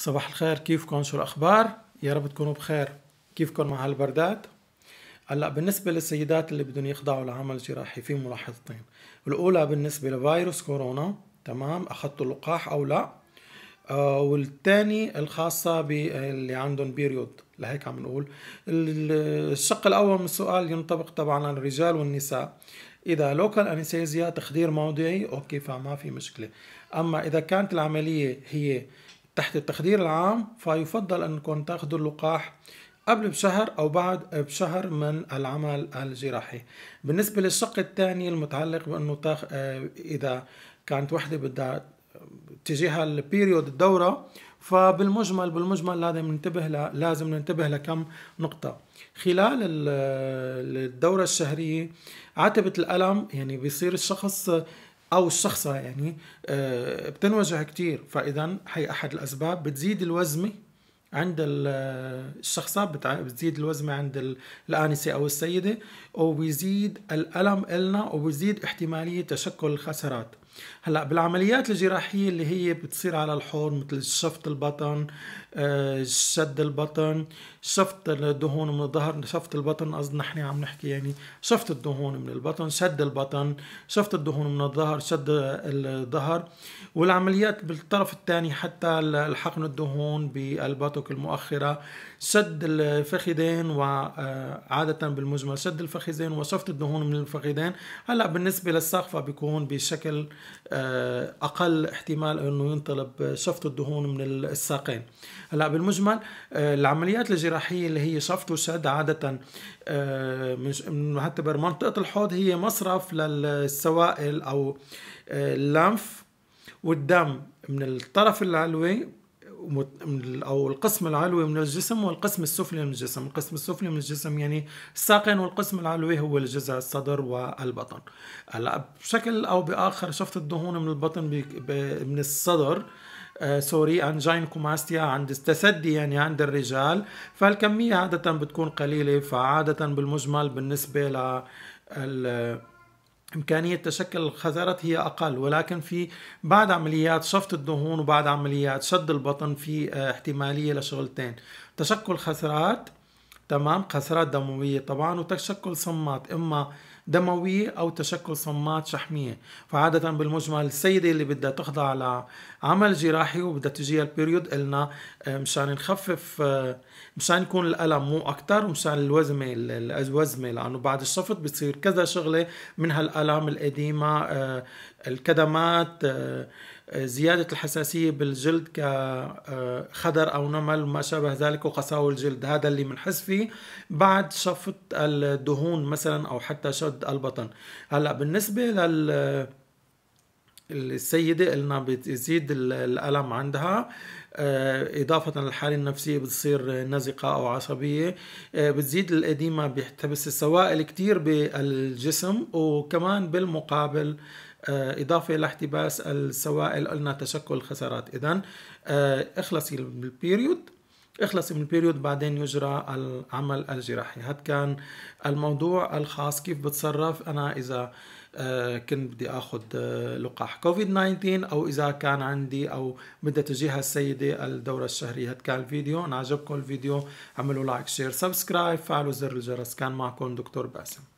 صباح الخير كيفكم شو الأخبار؟ يا رب تكونوا بخير كيفكم مع هالبردات؟ هلا بالنسبة للسيدات اللي بدهم يخضعوا لعمل جراحي في ملاحظتين، الأولى بالنسبة لفيروس كورونا تمام أخذتوا اللقاح أو لا؟ آه والثاني الخاصة باللي عندهم بيريود لهيك عم نقول الشق الأول من السؤال ينطبق طبعا على الرجال والنساء إذا لوكال أنستيزيا تخدير موضعي أوكي فما في مشكلة أما إذا كانت العملية هي تحت التخدير العام فيفضل أنكم تاخذوا اللقاح قبل بشهر أو بعد بشهر من العمل الجراحي بالنسبة للشق الثاني المتعلق بأنه تخ... آه، إذا كانت وحدة بدها تجيها البيريود الدورة فبالمجمل بالمجمل لازم ننتبه ل... لازم ننتبه لكم نقطة خلال آه، الدورة الشهرية عتبة الألم يعني بيصير الشخص او الشخصة يعني آه، بتنوجع كتير فاذا هي احد الاسباب بتزيد الوزمه عند آه، الشخصة بتزيد الوزمة عند الآنسة أو السيدة وبيزيد الألم إلنا وبيزيد احتمالية تشكل الخسارات هلا بالعمليات الجراحيه اللي هي بتصير على الحوض مثل شفط البطن شد آه، البطن شفط الدهون من الظهر شفط البطن قصد نحن عم نحكي يعني شفط الدهون من البطن شد البطن شفط الدهون من الظهر شد الظهر والعمليات بالطرف الثاني حتى الحقن الدهون بالباتوك المؤخره شد الفخذين وعاده آه، بالمجمل شد الفخذين وشفط الدهون من الفخذين هلا بالنسبه للسقفه بيكون بشكل آه، اقل احتمال انه ينطلب شفط الدهون من الساقين هلا بالمجمل آه، العمليات الجراحيه اللي هي شفط وشد عاده آه، بنعتبر منطقه الحوض هي مصرف للسوائل او اللمف والدم من الطرف العلوي او القسم العلوي من الجسم والقسم السفلي من الجسم، القسم السفلي من الجسم يعني الساقين والقسم العلوي هو الجزء الصدر والبطن. هلا بشكل او باخر شفط الدهون من البطن من الصدر آه سوري عن جاينكوماستيا عند التسدي يعني عند الرجال فالكمية عادة بتكون قليلة فعادة بالمجمل بالنسبة ل إمكانية تشكل الخثرات هي أقل ولكن في بعد عمليات صفت الدهون وبعد عمليات سد البطن في آه، احتمالية لشغلتين تشكل خثرات تمام خثرات دموية طبعا وتشكل صمات إما دموية أو تشكل صمات شحمية فعادة بالمجمل السيدة اللي بدها تخضع لعمل جراحي وبدها تجيها البيريود قلنا آه، مشان نخفف آه، مشان يكون الألم مو أكتر ومشان الوزمة الوزمة لأنه بعد الشفط بتصير كذا شغلة من هالألم القديمة آه، الكدمات زيادة الحساسية بالجلد كخدر آه، أو نمل وما شابه ذلك وقساوة الجلد هذا اللي بنحس فيه بعد شفط الدهون مثلا أو حتى شد البطن هلا بالنسبة لل السيدة قلنا بتزيد الألم عندها آه، إضافة للحالة النفسية بتصير نزقة أو عصبية آه، بتزيد الأديمة بيحتبس السوائل كتير بالجسم وكمان بالمقابل آه، إضافة لاحتباس السوائل قلنا تشكل خسارات إذا اخلصي البيريود اخلصي من البيريود بعدين يجرى العمل الجراحي هاد كان الموضوع الخاص كيف بتصرف انا اذا آه، كنت بدي اخذ آه، لقاح كوفيد 19 او اذا كان عندي او بدها تجيها السيده الدوره الشهريه هاد كان الفيديو ان عجبكم الفيديو اعملوا لايك شير سبسكرايب فعلوا زر الجرس كان معكم دكتور باسم